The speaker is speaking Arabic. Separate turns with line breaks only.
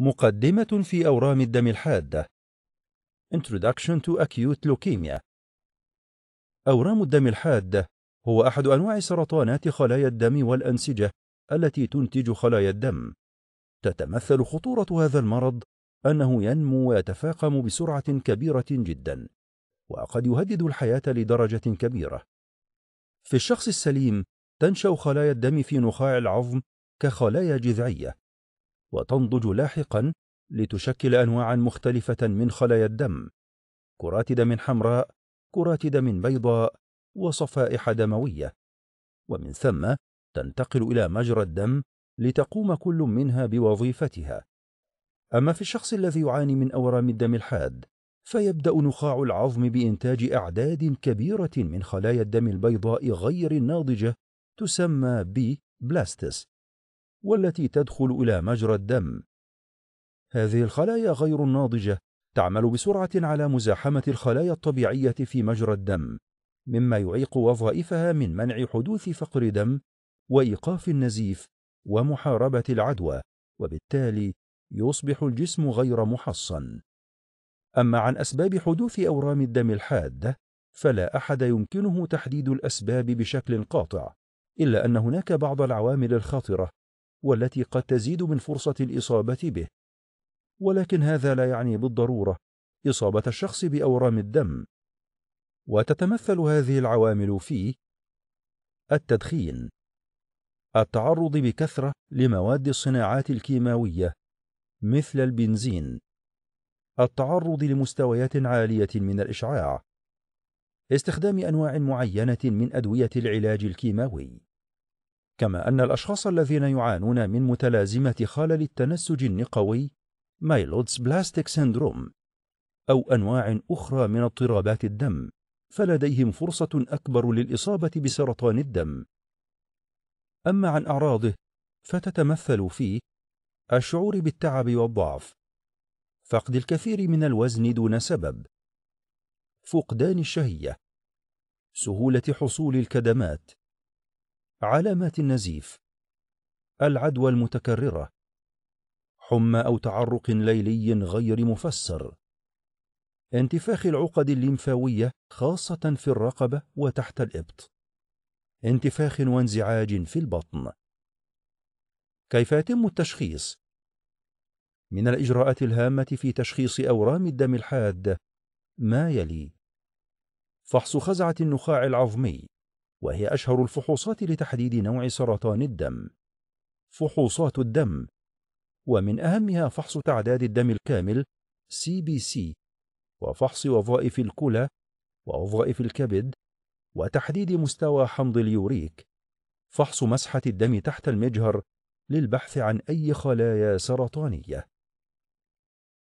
مقدمة في أورام الدم الحادة Introduction to Acute Leukemia أورام الدم الحادة هو أحد أنواع سرطانات خلايا الدم والأنسجة التي تنتج خلايا الدم تتمثل خطورة هذا المرض أنه ينمو ويتفاقم بسرعة كبيرة جدا وقد يهدد الحياة لدرجة كبيرة في الشخص السليم تنشأ خلايا الدم في نخاع العظم كخلايا جذعية وتنضج لاحقا لتشكل أنواعا مختلفة من خلايا الدم كرات دم حمراء كرات دم بيضاء وصفائح دموية ومن ثم تنتقل إلى مجرى الدم لتقوم كل منها بوظيفتها أما في الشخص الذي يعاني من أورام الدم الحاد فيبدأ نخاع العظم بإنتاج أعداد كبيرة من خلايا الدم البيضاء غير الناضجة تسمى بي بلاستس والتي تدخل إلى مجرى الدم هذه الخلايا غير الناضجة تعمل بسرعة على مزاحمة الخلايا الطبيعية في مجرى الدم مما يعيق وظائفها من منع حدوث فقر دم وإيقاف النزيف ومحاربة العدوى وبالتالي يصبح الجسم غير محصن أما عن أسباب حدوث أورام الدم الحادة فلا أحد يمكنه تحديد الأسباب بشكل قاطع إلا أن هناك بعض العوامل الخطرة والتي قد تزيد من فرصة الإصابة به ولكن هذا لا يعني بالضرورة إصابة الشخص بأورام الدم وتتمثل هذه العوامل في التدخين التعرض بكثرة لمواد الصناعات الكيماوية مثل البنزين التعرض لمستويات عالية من الإشعاع استخدام أنواع معينة من أدوية العلاج الكيماوي كما أن الأشخاص الذين يعانون من متلازمة خلل التنسج النقوي مايلودز بلاستيك سيندروم أو أنواع أخرى من اضطرابات الدم فلديهم فرصة أكبر للإصابة بسرطان الدم أما عن أعراضه فتتمثل في الشعور بالتعب والضعف فقد الكثير من الوزن دون سبب فقدان الشهية سهولة حصول الكدمات علامات النزيف العدوى المتكررة حمى أو تعرق ليلي غير مفسر انتفاخ العقد الليمفاوية خاصة في الرقبة وتحت الإبط انتفاخ وانزعاج في البطن كيف يتم التشخيص؟ من الإجراءات الهامة في تشخيص أورام الدم الحاد ما يلي: فحص خزعة النخاع العظمي وهي أشهر الفحوصات لتحديد نوع سرطان الدم فحوصات الدم ومن أهمها فحص تعداد الدم الكامل CBC وفحص وظائف الكلى ووظائف الكبد وتحديد مستوى حمض اليوريك فحص مسحة الدم تحت المجهر للبحث عن أي خلايا سرطانية